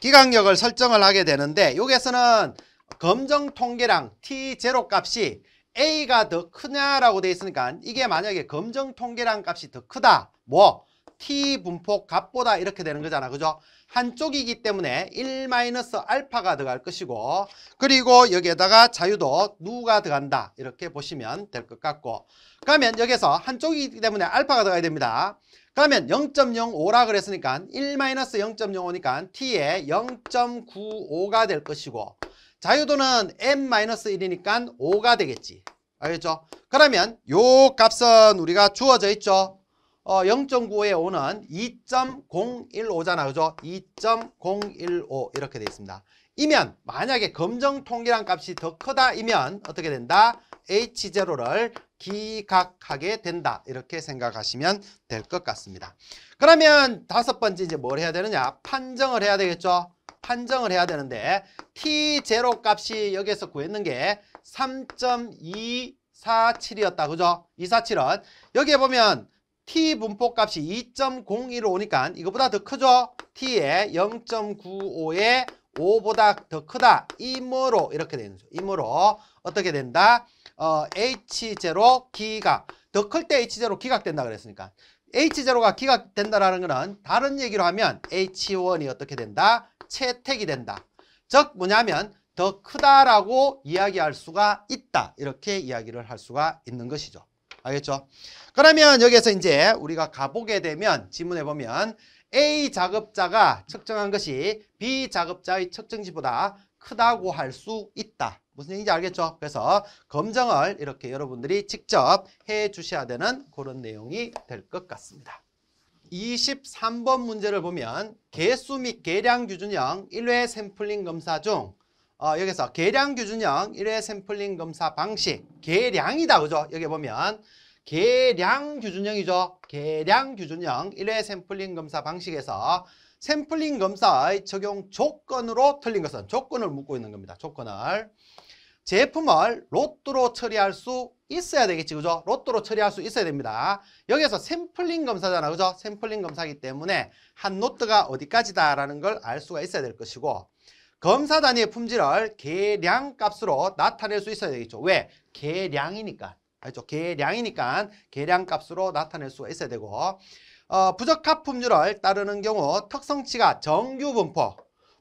기각력을 설정을 하게 되는데 여기에서는 검정 통계량 T0 값이 A가 더 크냐라고 되어 있으니까 이게 만약에 검정 통계랑 값이 더 크다. 뭐 t 분포 값보다 이렇게 되는 거잖아. 그죠? 한쪽이기 때문에 1-알파가 들어갈 것이고 그리고 여기에다가 자유도 누가 들어간다. 이렇게 보시면 될 것 같고 그러면 여기서 한쪽이기 때문에 알파가 들어가야 됩니다. 그러면 0.05라 그랬으니까 1-0.05니까 t에 0.95가 될 것이고 자유도는 n-1이니까 5가 되겠지. 알겠죠? 그러면 요 값은 우리가 주어져 있죠? 어, 0.95에 오는 2.015잖아. 그죠? 2.015 이렇게 되어 있습니다. 이면 만약에 검정 통계량 값이 더 크다 이면 어떻게 된다? H0를 기각하게 된다. 이렇게 생각하시면 될 것 같습니다. 그러면 다섯 번째 이제 뭘 해야 되느냐? 판정을 해야 되겠죠? 판정을 해야 되는데 T0 값이 여기에서 구했는 게 3.247이었다. 그죠? 247은 여기에 보면 t 분포값이 2.01로 오니까 이거보다 더 크죠? t의 0 9 5에 5보다 더 크다. 임으로 이렇게 되는 거죠. 임으로 어떻게 된다? 어, h0 기각. 더 클 때 h0 기각된다 그랬으니까 h0가 기각된다라는 거는 다른 얘기로 하면 h1이 어떻게 된다? 채택이 된다. 즉 뭐냐면 더 크다라고 이야기할 수가 있다. 이렇게 이야기를 할 수가 있는 것이죠. 알겠죠? 그러면 여기에서 이제 우리가 가보게 되면 지문에 보면 A 작업자가 측정한 것이 B 작업자의 측정지보다 크다고 할 수 있다. 무슨 얘기인지 알겠죠? 그래서 검정을 이렇게 여러분들이 직접 해 주셔야 되는 그런 내용이 될 것 같습니다. 23번 문제를 보면 개수 및 계량 기준형 1회 샘플링 검사 중 어, 여기서 계량 규준형 1회 샘플링 검사 방식 계량이다 그죠? 여기 보면 계량 규준형이죠. 계량 규준형 1회 샘플링 검사 방식에서 샘플링 검사의 적용 조건으로 틀린 것은 조건을 묻고 있는 겁니다. 조건을 제품을 로또로 처리할 수 있어야 되겠지 그죠? 로또로 처리할 수 있어야 됩니다 여기서 에 샘플링 검사잖아 그죠? 샘플링 검사기 때문에 한 노트가 어디까지다 라는 걸 알 수가 있어야 될 것이고 검사단위의 품질을 계량값으로 나타낼 수 있어야 되겠죠. 왜? 계량이니까. 알죠? 계량이니까 계량값으로 나타낼 수가 있어야 되고 어, 부적합 품률을 따르는 경우 특성치가 정규 분포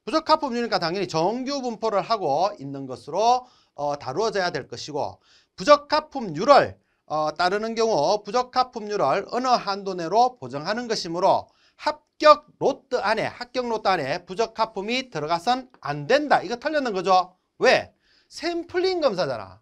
부적합 품률이니까 당연히 정규 분포를 하고 있는 것으로 어, 다루어져야 될 것이고 부적합 품률을 어, 따르는 경우 부적합 품률을 어느 한도 내로 보정하는 것이므로 합격 로트 안에 합격 로트 안에 부적합품이 들어가선 안 된다. 이거 틀렸는 거죠. 왜? 샘플링 검사잖아.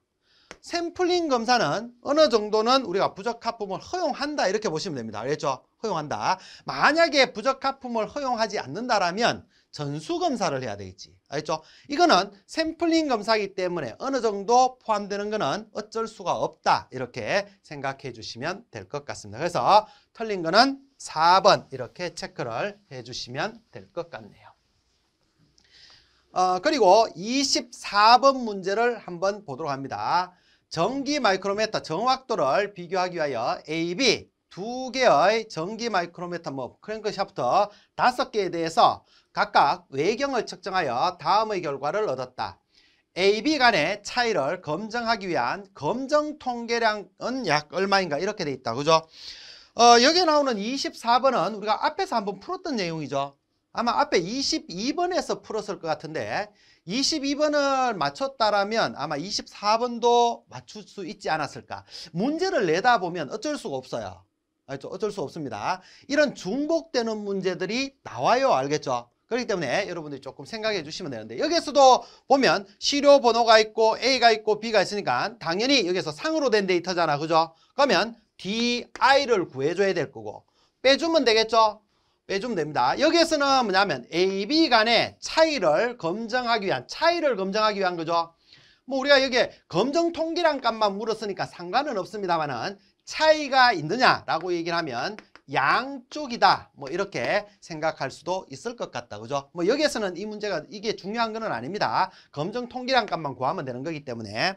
샘플링 검사는 어느 정도는 우리가 부적합품을 허용한다 이렇게 보시면 됩니다. 알겠죠? 허용한다. 만약에 부적합품을 허용하지 않는다라면 전수검사를 해야 되겠지. 알겠죠? 이거는 샘플링 검사이기 때문에 어느 정도 포함되는 거는 어쩔 수가 없다. 이렇게 생각해 주시면 될 것 같습니다. 그래서 틀린 거는 4번 이렇게 체크를 해주시면 될 것 같네요. 어, 그리고 24번 문제를 한번 보도록 합니다. 전기 마이크로메터 정확도를 비교하기 위하여 A, B 두 개의 전기 마이크로메터 뭐 크랭크샤프트 다섯 개에 대해서 각각 외경을 측정하여 다음의 결과를 얻었다. A, B 간의 차이를 검증하기 위한 검정 통계량은 약 얼마인가 이렇게 돼 있다. 그죠? 어, 여기에 나오는 24번은 우리가 앞에서 한번 풀었던 내용이죠. 아마 앞에 22번에서 풀었을 것 같은데 22번을 맞췄다라면 아마 24번도 맞출 수 있지 않았을까. 문제를 내다 보면 어쩔 수가 없어요. 알죠? 어쩔 수 없습니다. 이런 중복되는 문제들이 나와요. 알겠죠? 그렇기 때문에 여러분들이 조금 생각해 주시면 되는데 여기에서도 보면 시료 번호가 있고 A가 있고 B가 있으니까 당연히 여기서 상으로 된 데이터잖아. 그죠? 그러면 DI를 구해줘야 될 거고 빼주면 되겠죠? 빼주면 됩니다. 여기에서는 뭐냐면 AB 간의 차이를 검증하기 위한 차이를 검증하기 위한 거죠. 뭐 우리가 여기에 검정 통계란 값만 물었으니까 상관은 없습니다만은 차이가 있느냐라고 얘기를 하면 양쪽이다. 뭐 이렇게 생각할 수도 있을 것 같다. 그죠? 뭐 여기에서는 이 문제가 이게 중요한 건 아닙니다. 검정 통계량 값만 구하면 되는 거기 때문에.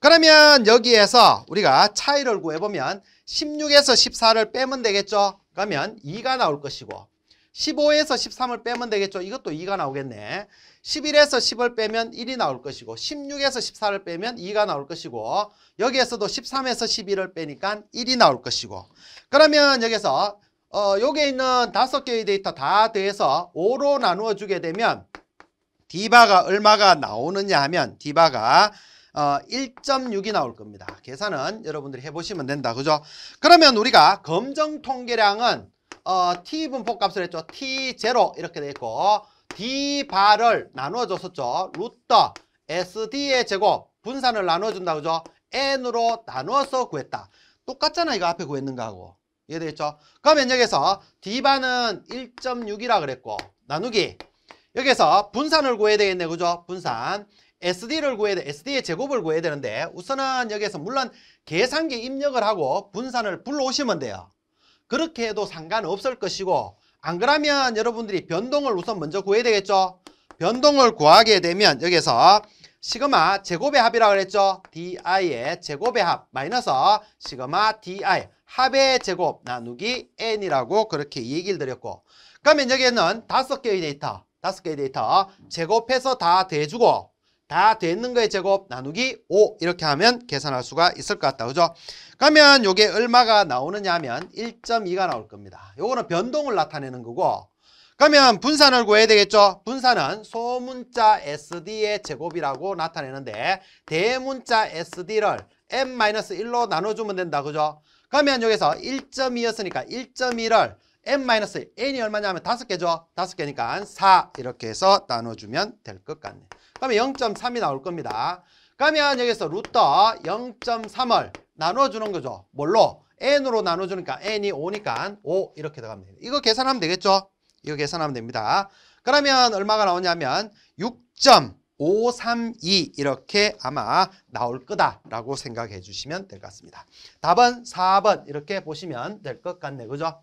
그러면 여기에서 우리가 차이를 구해보면 16에서 14를 빼면 되겠죠? 그러면 2가 나올 것이고 15에서 13을 빼면 되겠죠. 이것도 2가 나오겠네. 11에서 10을 빼면 1이 나올 것이고 16에서 14를 빼면 2가 나올 것이고 여기에서도 13에서 11을 빼니까 1이 나올 것이고 그러면 여기서 어, 여기에 있는 다섯 개의 데이터 다 더해서 5로 나누어 주게 되면 디바가 얼마가 나오느냐 하면 디바가 어, 1.6이 나올 겁니다. 계산은 여러분들이 해보시면 된다. 그죠? 그러면 우리가 검정 통계량은 어, t분포 값을 했죠. t0 이렇게 돼 있고 d바를 나누어줬었죠 루트 sd의 제곱 분산을 나누어준다 그죠? n으로 나누어서 구했다. 똑같잖아 이거 앞에 구했는 거하고 이해되겠죠? 그러면 여기서 d바는 1.6이라 그랬고 나누기 여기서 분산을 구해야 되겠네 그죠? 분산 SD를 구해야 돼 SD의 제곱을 구해야 되는데 우선은 여기에서 물론 계산기 입력을 하고 분산을 불러오시면 돼요 그렇게 해도 상관없을 것이고 안 그러면 여러분들이 변동을 우선 먼저 구해야 되겠죠. 변동을 구하게 되면 여기서 시그마 제곱의 합이라고 그랬죠. DI의 제곱의 합 마이너스 시그마 DI 합의 제곱 나누기 N이라고 그렇게 얘기를 드렸고 그러면 여기에는 다섯 개의 데이터 다섯 개의 데이터 제곱해서 다 대주고 다 되는 거의 제곱 나누기 5 이렇게 하면 계산할 수가 있을 것 같다. 그죠? 그러면 요게 얼마가 나오느냐 하면 1.2가 나올 겁니다. 요거는 변동을 나타내는 거고 그러면 분산을 구해야 되겠죠? 분산은 소문자 SD의 제곱이라고 나타내는데 대문자 SD를 n-1로 나눠주면 된다. 그죠? 그러면 여기서 1.2였으니까 1.2를 n-n이 얼마냐면 다섯 개죠. 다섯 개니까 4 이렇게 해서 나눠주면 될 것 같네. 그러면 0.3이 나올 겁니다. 그러면 여기서 루트 0.3을 나눠주는 거죠. 뭘로? n으로 나눠주니까 n이 5니까 5 이렇게 들어갑니다 이거 계산하면 되겠죠? 이거 계산하면 됩니다. 그러면 얼마가 나오냐면 6.532 이렇게 아마 나올 거다라고 생각해 주시면 될 것 같습니다. 답은 4번 이렇게 보시면 될 것 같네. 그죠?